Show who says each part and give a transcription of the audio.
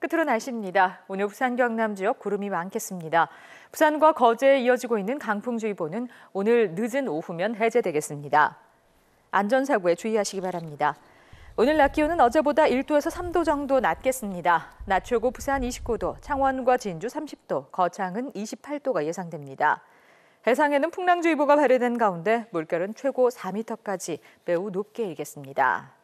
Speaker 1: 끝으로 날씨입니다. 오늘 부산 경남 지역 구름이 많겠습니다. 부산과 거제에 이어지고 있는 강풍주의보는 오늘 늦은 오후면 해제되겠습니다. 안전사고에 주의하시기 바랍니다. 오늘 낮 기온은 어제보다 1도에서 3도 정도 낮겠습니다. 낮 최고 부산 29도, 창원과 진주 30도, 거창은 28도가 예상됩니다. 해상에는 풍랑주의보가 발효된 가운데 물결은 최고 4m까지 매우 높게 일겠습니다.